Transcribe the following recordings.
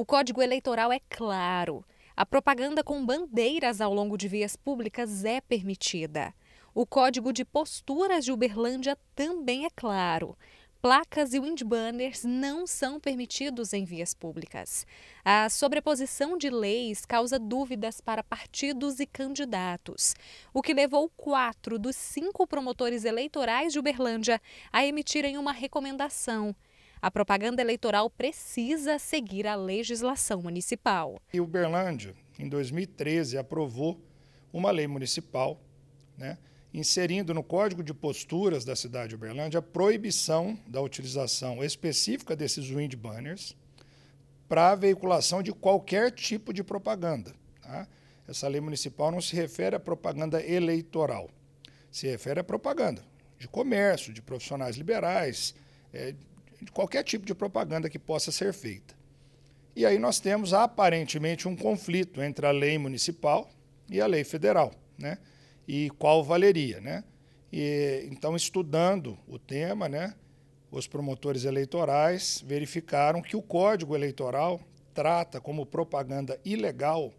O Código Eleitoral é claro. A propaganda com bandeiras ao longo de vias públicas é permitida. O Código de Posturas de Uberlândia também é claro. Placas e wind banners não são permitidos em vias públicas. A sobreposição de leis causa dúvidas para partidos e candidatos, o que levou quatro dos cinco promotores eleitorais de Uberlândia a emitirem uma recomendação a propaganda eleitoral precisa seguir a legislação municipal. E Uberlândia, em 2013, aprovou uma lei municipal, né, inserindo no Código de Posturas da cidade de Uberlândia a proibição da utilização específica desses wind banners para a veiculação de qualquer tipo de propaganda. Tá? Essa lei municipal não se refere à propaganda eleitoral, se refere à propaganda de comércio, de profissionais liberais, é, de qualquer tipo de propaganda que possa ser feita. E aí nós temos aparentemente um conflito entre a lei municipal e a lei federal, né? E qual valeria, né? E, então, estudando o tema, né, os promotores eleitorais verificaram que o Código Eleitoral trata como propaganda ilegal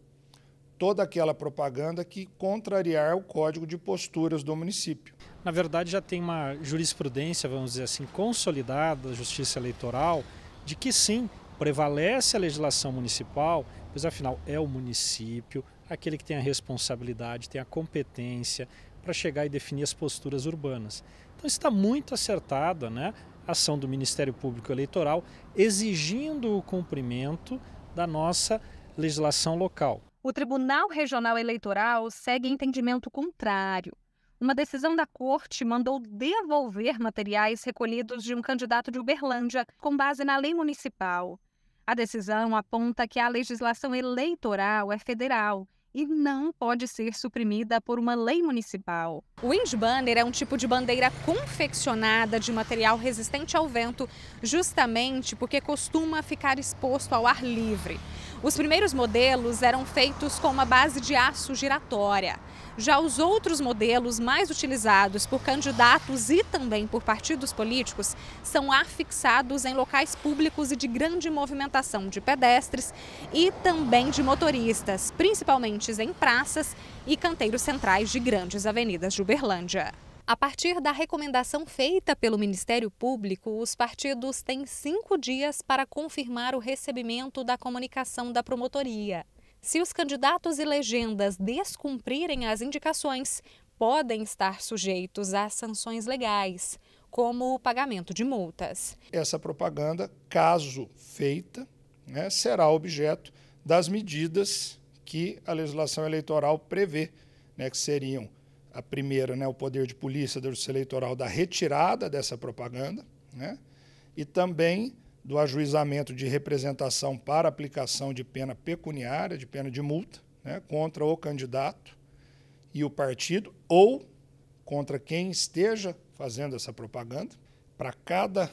toda aquela propaganda que contrariar o código de posturas do município. Na verdade, já tem uma jurisprudência, vamos dizer assim, consolidada da Justiça Eleitoral de que sim, prevalece a legislação municipal, pois afinal é o município aquele que tem a responsabilidade, tem a competência para chegar e definir as posturas urbanas. Então está muito acertada né, a ação do Ministério Público Eleitoral exigindo o cumprimento da nossa legislação local. O Tribunal Regional Eleitoral segue entendimento contrário. Uma decisão da corte mandou devolver materiais recolhidos de um candidato de Uberlândia com base na lei municipal. A decisão aponta que a legislação eleitoral é federal e não pode ser suprimida por uma lei municipal. O banner é um tipo de bandeira confeccionada de material resistente ao vento, justamente porque costuma ficar exposto ao ar livre. Os primeiros modelos eram feitos com uma base de aço giratória. Já os outros modelos mais utilizados por candidatos e também por partidos políticos são afixados em locais públicos e de grande movimentação de pedestres e também de motoristas, principalmente em praças e canteiros centrais de grandes avenidas de Uberlândia. A partir da recomendação feita pelo Ministério Público, os partidos têm cinco dias para confirmar o recebimento da comunicação da promotoria. Se os candidatos e legendas descumprirem as indicações, podem estar sujeitos a sanções legais, como o pagamento de multas. Essa propaganda, caso feita, né, será objeto das medidas que a legislação eleitoral prevê, né, que seriam a primeira, né, o poder de polícia do Justiça Eleitoral da retirada dessa propaganda, né, e também do ajuizamento de representação para aplicação de pena pecuniária, de pena de multa, né, contra o candidato e o partido, ou contra quem esteja fazendo essa propaganda. Para cada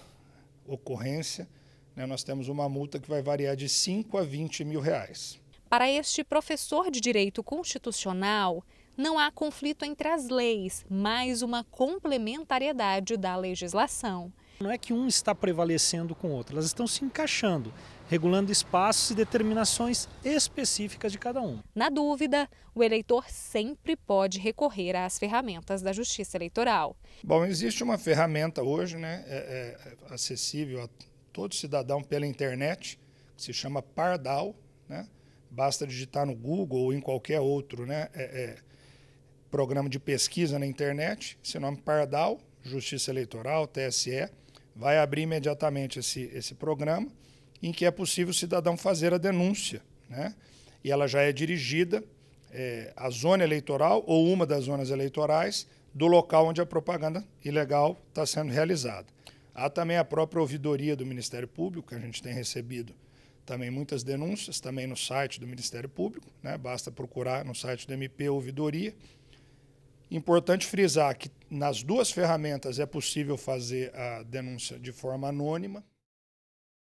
ocorrência, né, nós temos uma multa que vai variar de 5 a 20 mil reais. Para este professor de Direito Constitucional, não há conflito entre as leis, mas uma complementariedade da legislação. Não é que um está prevalecendo com o outro, elas estão se encaixando, regulando espaços e determinações específicas de cada um. Na dúvida, o eleitor sempre pode recorrer às ferramentas da Justiça Eleitoral. Bom, existe uma ferramenta hoje, né, é, é, é, acessível a todo cidadão pela internet, que se chama Pardal, né? Basta digitar no Google ou em qualquer outro, né? É, é programa de pesquisa na internet, esse nome Pardal, Justiça Eleitoral, TSE, vai abrir imediatamente esse, esse programa, em que é possível o cidadão fazer a denúncia. Né? E ela já é dirigida é, à zona eleitoral ou uma das zonas eleitorais do local onde a propaganda ilegal está sendo realizada. Há também a própria ouvidoria do Ministério Público, que a gente tem recebido também muitas denúncias, também no site do Ministério Público, né? basta procurar no site do MP Ouvidoria, Importante frisar que nas duas ferramentas é possível fazer a denúncia de forma anônima.